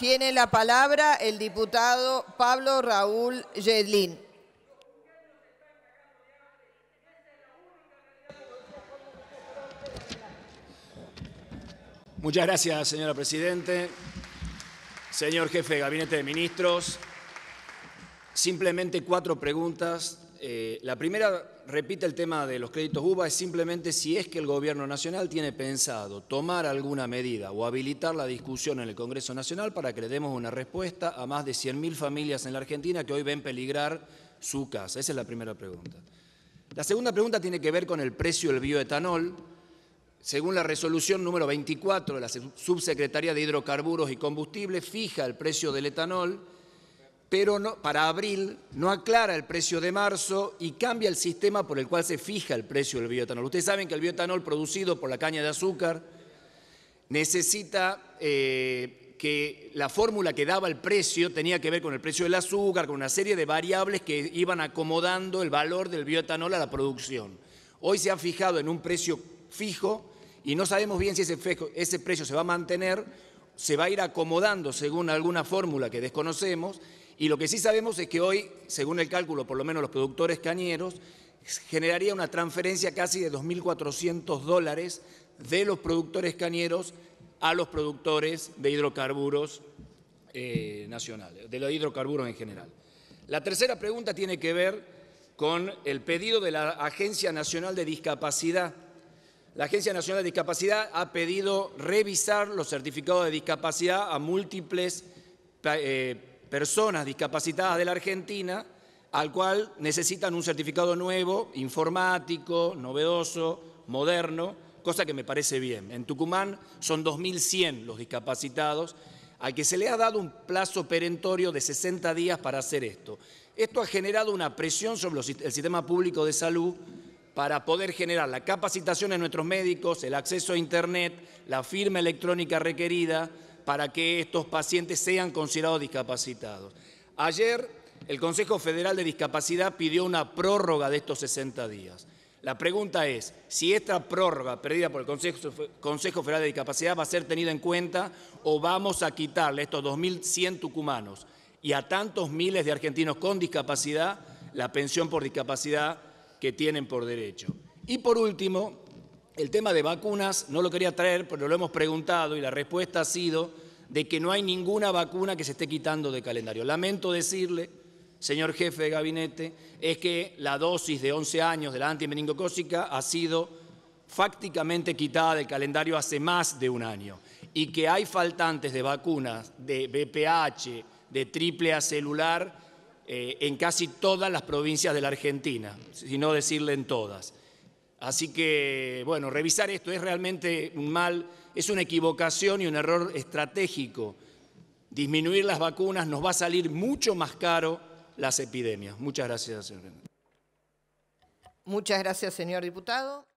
Tiene la palabra el diputado Pablo Raúl Yedlin. Muchas gracias, señora Presidente. Señor Jefe de Gabinete de Ministros, simplemente cuatro preguntas eh, la primera, repite el tema de los créditos UBA, es simplemente si es que el Gobierno Nacional tiene pensado tomar alguna medida o habilitar la discusión en el Congreso Nacional para que le demos una respuesta a más de 100.000 familias en la Argentina que hoy ven peligrar su casa. Esa es la primera pregunta. La segunda pregunta tiene que ver con el precio del bioetanol. Según la resolución número 24 de la Subsecretaría de Hidrocarburos y Combustibles, fija el precio del etanol pero para abril no aclara el precio de marzo y cambia el sistema por el cual se fija el precio del bioetanol. Ustedes saben que el bioetanol producido por la caña de azúcar necesita eh, que la fórmula que daba el precio tenía que ver con el precio del azúcar, con una serie de variables que iban acomodando el valor del bioetanol a la producción. Hoy se ha fijado en un precio fijo y no sabemos bien si ese precio se va a mantener, se va a ir acomodando según alguna fórmula que desconocemos y lo que sí sabemos es que hoy, según el cálculo, por lo menos los productores cañeros, generaría una transferencia casi de 2.400 dólares de los productores cañeros a los productores de hidrocarburos eh, nacionales, de los hidrocarburos en general. La tercera pregunta tiene que ver con el pedido de la Agencia Nacional de Discapacidad. La Agencia Nacional de Discapacidad ha pedido revisar los certificados de discapacidad a múltiples países eh, personas discapacitadas de la Argentina, al cual necesitan un certificado nuevo, informático, novedoso, moderno, cosa que me parece bien. En Tucumán son 2.100 los discapacitados, al que se le ha dado un plazo perentorio de 60 días para hacer esto. Esto ha generado una presión sobre el sistema público de salud para poder generar la capacitación de nuestros médicos, el acceso a Internet, la firma electrónica requerida, para que estos pacientes sean considerados discapacitados. Ayer el Consejo Federal de Discapacidad pidió una prórroga de estos 60 días. La pregunta es si esta prórroga perdida por el Consejo, Federal de Discapacidad va a ser tenida en cuenta o vamos a quitarle a estos 2.100 tucumanos y a tantos miles de argentinos con discapacidad la pensión por discapacidad que tienen por derecho. Y por último, el tema de vacunas no lo quería traer, pero lo hemos preguntado y la respuesta ha sido de que no hay ninguna vacuna que se esté quitando del calendario. Lamento decirle, señor jefe de gabinete, es que la dosis de 11 años de la antimeningocócica ha sido fácticamente quitada del calendario hace más de un año y que hay faltantes de vacunas de BPH, de triple A celular, eh, en casi todas las provincias de la Argentina, si no decirle en todas. Así que, bueno, revisar esto es realmente un mal, es una equivocación y un error estratégico. Disminuir las vacunas nos va a salir mucho más caro las epidemias. Muchas gracias, señor. Muchas gracias, señor diputado.